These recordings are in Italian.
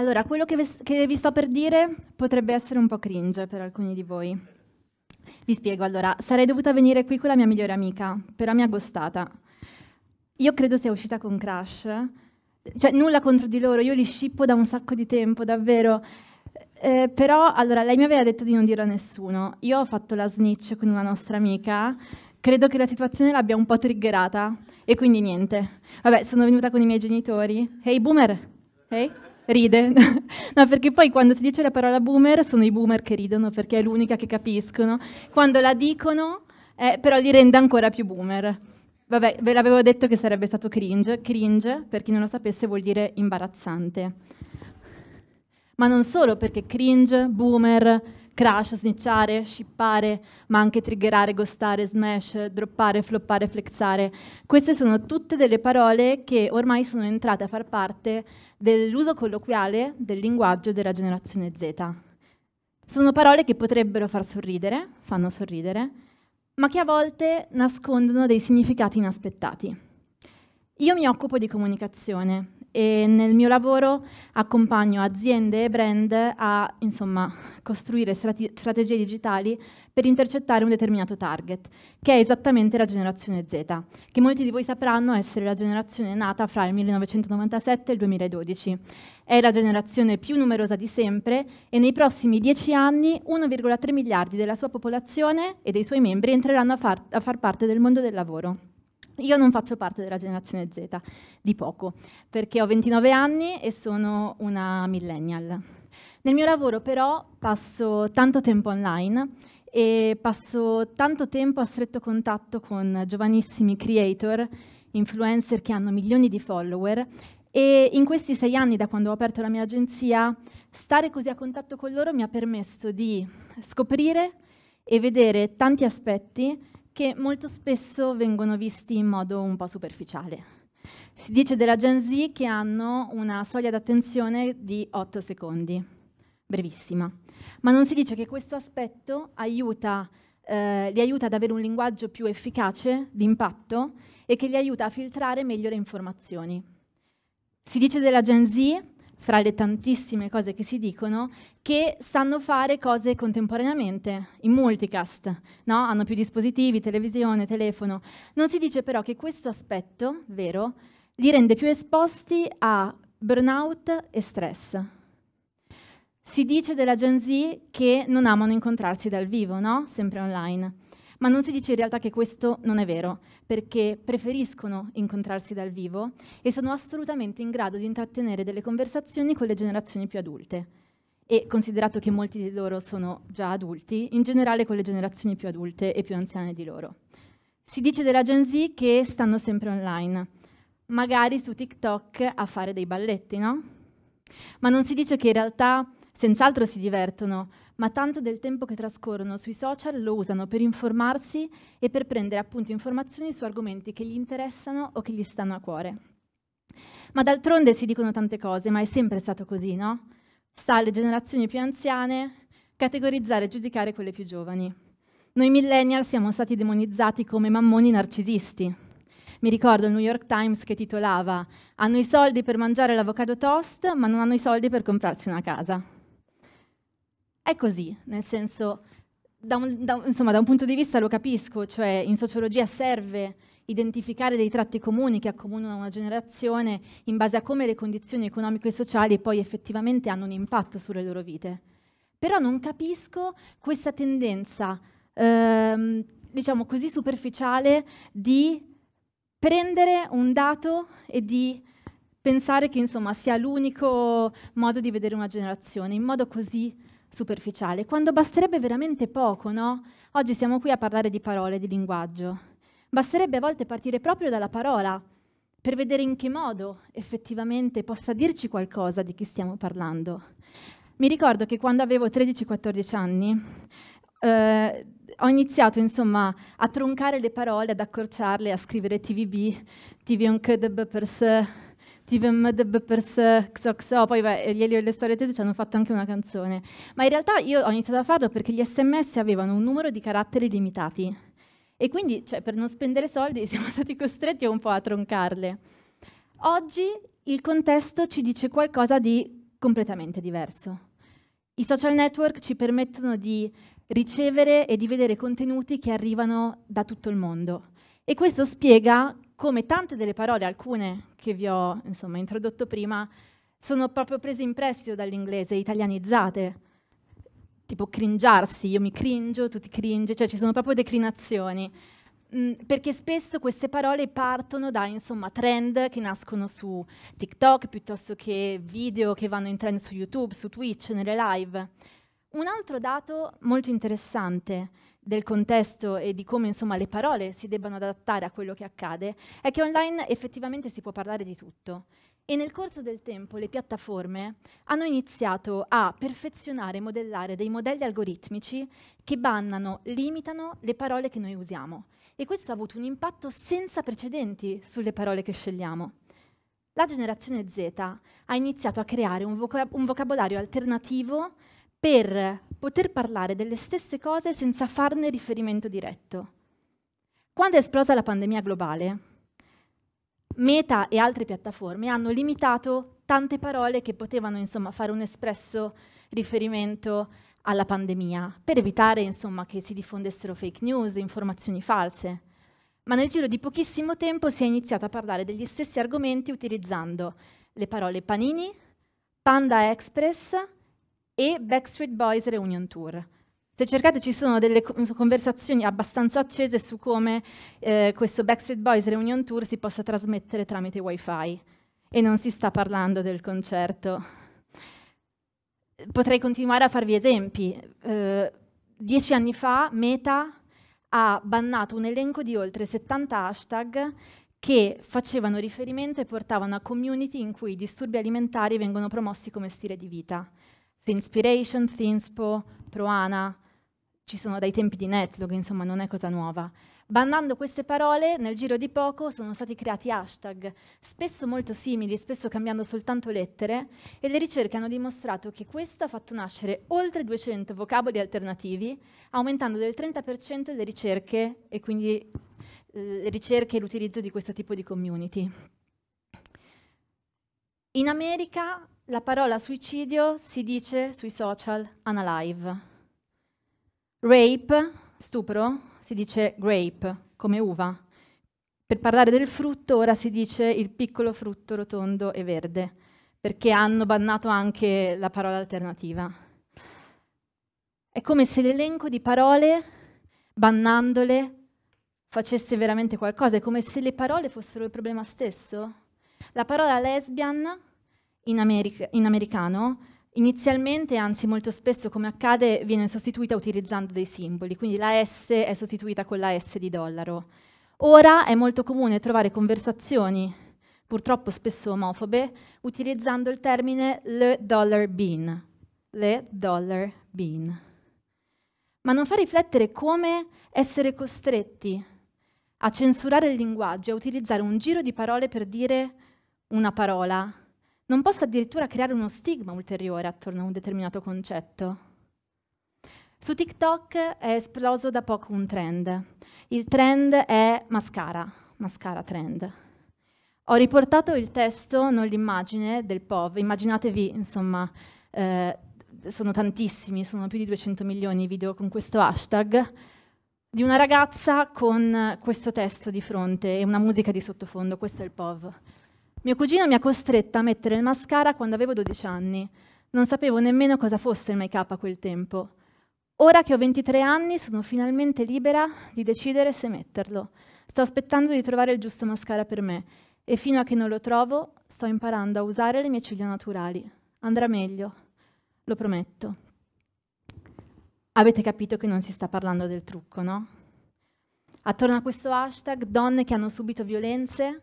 Allora, quello che, vi sto per dire potrebbe essere un po' cringe per alcuni di voi. Vi spiego allora, sarei dovuta venire qui con la mia migliore amica, però mi ha gostata. Io credo sia uscita con Crash, cioè nulla contro di loro, io li scippo da un sacco di tempo, davvero. Eh, però, allora, lei mi aveva detto di non dirlo a nessuno. Io ho fatto la snitch con una nostra amica, credo che la situazione l'abbia un po' triggerata e quindi niente. Vabbè, sono venuta con i miei genitori. Ehi, hey, boomer! Ehi? Hey? ride, no, perché poi quando si dice la parola boomer sono i boomer che ridono perché è l'unica che capiscono, quando la dicono eh, però li rende ancora più boomer. Vabbè, ve l'avevo detto che sarebbe stato cringe, cringe per chi non lo sapesse vuol dire imbarazzante. Ma non solo perché cringe, boomer, crash, snitchare, shippare, ma anche triggerare, ghostare, smash, droppare, floppare, flexare. Queste sono tutte delle parole che ormai sono entrate a far parte dell'uso colloquiale del linguaggio della generazione Z. Sono parole che potrebbero far sorridere, fanno sorridere, ma che a volte nascondono dei significati inaspettati. Io mi occupo di comunicazione, e nel mio lavoro accompagno aziende e brand a insomma, costruire strate- strategie digitali per intercettare un determinato target, che è esattamente la generazione Z, che molti di voi sapranno essere la generazione nata fra il 1997 e il 2012. È la generazione più numerosa di sempre e nei prossimi dieci anni 1,3 miliardi della sua popolazione e dei suoi membri entreranno a far, a far parte del mondo del lavoro. Io non faccio parte della generazione Z, di poco, perché ho 29 anni e sono una millennial. Nel mio lavoro però passo tanto tempo online e passo tanto tempo a stretto contatto con giovanissimi creator, influencer che hanno milioni di follower e in questi sei anni da quando ho aperto la mia agenzia stare così a contatto con loro mi ha permesso di scoprire e vedere tanti aspetti che molto spesso vengono visti in modo un po' superficiale. Si dice della Gen Z che hanno una soglia d'attenzione di 8 secondi, brevissima, ma non si dice che questo aspetto aiuta, eh, li aiuta ad avere un linguaggio più efficace, di impatto, e che li aiuta a filtrare meglio le informazioni. Si dice della Gen Z fra le tantissime cose che si dicono, che sanno fare cose contemporaneamente, in multicast, no? hanno più dispositivi, televisione, telefono. Non si dice però che questo aspetto, vero, li rende più esposti a burnout e stress. Si dice della Gen Z che non amano incontrarsi dal vivo, no? sempre online. Ma non si dice in realtà che questo non è vero, perché preferiscono incontrarsi dal vivo e sono assolutamente in grado di intrattenere delle conversazioni con le generazioni più adulte. E considerato che molti di loro sono già adulti, in generale con le generazioni più adulte e più anziane di loro. Si dice della Gen Z che stanno sempre online, magari su TikTok a fare dei balletti, no? Ma non si dice che in realtà senz'altro si divertono, ma tanto del tempo che trascorrono sui social lo usano per informarsi e per prendere appunto informazioni su argomenti che gli interessano o che gli stanno a cuore. Ma d'altronde si dicono tante cose, ma è sempre stato così, no? Sta alle generazioni più anziane categorizzare e giudicare quelle più giovani. Noi millennial siamo stati demonizzati come mammoni narcisisti. Mi ricordo il New York Times che titolava Hanno i soldi per mangiare l'avocado toast, ma non hanno i soldi per comprarsi una casa è così, nel senso, da un, da, insomma, da un punto di vista lo capisco, cioè in sociologia serve identificare dei tratti comuni che accomunano una generazione in base a come le condizioni economiche e sociali poi effettivamente hanno un impatto sulle loro vite. Però non capisco questa tendenza, ehm, diciamo così superficiale, di prendere un dato e di pensare che insomma, sia l'unico modo di vedere una generazione, in modo così superficiale, quando basterebbe veramente poco, no? Oggi siamo qui a parlare di parole, di linguaggio. Basterebbe a volte partire proprio dalla parola per vedere in che modo effettivamente possa dirci qualcosa di chi stiamo parlando. Mi ricordo che quando avevo 13-14 anni eh, ho iniziato insomma a troncare le parole, ad accorciarle, a scrivere TVB, TV on Codebppers, Xo, poi beh, gli poi e le storie tese ci hanno fatto anche una canzone. Ma in realtà io ho iniziato a farlo perché gli sms avevano un numero di caratteri limitati e quindi cioè, per non spendere soldi siamo stati costretti un po' a troncarle. Oggi il contesto ci dice qualcosa di completamente diverso. I social network ci permettono di ricevere e di vedere contenuti che arrivano da tutto il mondo. E questo spiega come tante delle parole, alcune che vi ho insomma, introdotto prima, sono proprio prese in prestito dall'inglese, italianizzate, tipo cringiarsi, io mi cringio, tu ti cringi, cioè ci sono proprio declinazioni, mh, mm, perché spesso queste parole partono da insomma, trend che nascono su TikTok, piuttosto che video che vanno in trend su YouTube, su Twitch, nelle live. Un altro dato molto interessante del contesto e di come insomma, le parole si debbano adattare a quello che accade è che online effettivamente si può parlare di tutto. E nel corso del tempo le piattaforme hanno iniziato a perfezionare e modellare dei modelli algoritmici che bannano, limitano le parole che noi usiamo. E questo ha avuto un impatto senza precedenti sulle parole che scegliamo. La generazione Z ha iniziato a creare un, vocab un vocabolario alternativo per poter parlare delle stesse cose senza farne riferimento diretto. Quando è esplosa la pandemia globale, Meta e altre piattaforme hanno limitato tante parole che potevano insomma, fare un espresso riferimento alla pandemia, per evitare insomma, che si diffondessero fake news, informazioni false. Ma nel giro di pochissimo tempo si è iniziato a parlare degli stessi argomenti utilizzando le parole panini, panda express, e Backstreet Boys Reunion Tour. Se cercate ci sono delle conversazioni abbastanza accese su come eh, questo Backstreet Boys Reunion Tour si possa trasmettere tramite wifi e non si sta parlando del concerto. Potrei continuare a farvi esempi. Eh, dieci anni fa Meta ha bannato un elenco di oltre 70 hashtag che facevano riferimento e portavano a community in cui i disturbi alimentari vengono promossi come stile di vita. The Finspiration, Thinspo, Proana, ci sono dai tempi di Netlog, insomma non è cosa nuova. Bandando queste parole, nel giro di poco sono stati creati hashtag, spesso molto simili, spesso cambiando soltanto lettere, e le ricerche hanno dimostrato che questo ha fatto nascere oltre 200 vocaboli alternativi, aumentando del 30% le ricerche e quindi le ricerche e l'utilizzo di questo tipo di community. In America la parola suicidio si dice sui social unalive. Rape, stupro, si dice grape, come uva. Per parlare del frutto ora si dice il piccolo frutto rotondo e verde, perché hanno bannato anche la parola alternativa. È come se l'elenco di parole, bannandole, facesse veramente qualcosa, è come se le parole fossero il problema stesso. La parola lesbian in, americ in americano, inizialmente, anzi molto spesso come accade, viene sostituita utilizzando dei simboli, quindi la S è sostituita con la S di dollaro. Ora è molto comune trovare conversazioni, purtroppo spesso omofobe, utilizzando il termine le dollar bean. Le dollar bean. Ma non fa riflettere come essere costretti a censurare il linguaggio, a utilizzare un giro di parole per dire una parola, non possa addirittura creare uno stigma ulteriore attorno a un determinato concetto. Su TikTok è esploso da poco un trend. Il trend è mascara, mascara trend. Ho riportato il testo, non l'immagine, del POV. Immaginatevi, insomma, eh, sono tantissimi, sono più di 200 milioni i video con questo hashtag, di una ragazza con questo testo di fronte e una musica di sottofondo, questo è il POV. Mio cugino mi ha costretta a mettere il mascara quando avevo 12 anni. Non sapevo nemmeno cosa fosse il make-up a quel tempo. Ora che ho 23 anni sono finalmente libera di decidere se metterlo. Sto aspettando di trovare il giusto mascara per me e fino a che non lo trovo sto imparando a usare le mie ciglia naturali. Andrà meglio, lo prometto. Avete capito che non si sta parlando del trucco, no? Attorno a questo hashtag donne che hanno subito violenze,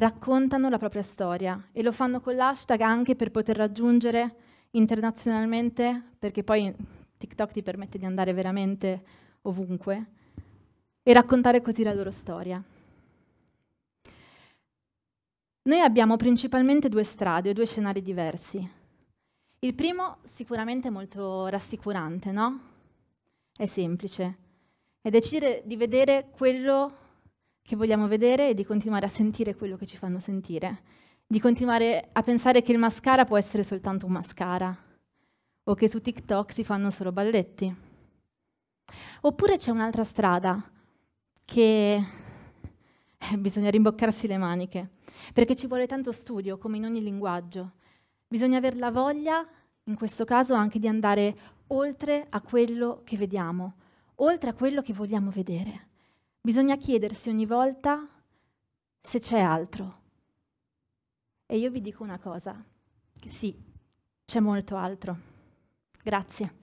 raccontano la propria storia e lo fanno con l'hashtag anche per poter raggiungere internazionalmente, perché poi TikTok ti permette di andare veramente ovunque, e raccontare così la loro storia. Noi abbiamo principalmente due strade, o due scenari diversi. Il primo sicuramente è molto rassicurante, no? È semplice. È decidere di vedere quello che vogliamo vedere e di continuare a sentire quello che ci fanno sentire, di continuare a pensare che il mascara può essere soltanto un mascara o che su TikTok si fanno solo balletti. Oppure c'è un'altra strada che eh, bisogna rimboccarsi le maniche, perché ci vuole tanto studio, come in ogni linguaggio. Bisogna avere la voglia, in questo caso, anche di andare oltre a quello che vediamo, oltre a quello che vogliamo vedere. Bisogna chiedersi ogni volta se c'è altro. E io vi dico una cosa, sì, c'è molto altro. Grazie.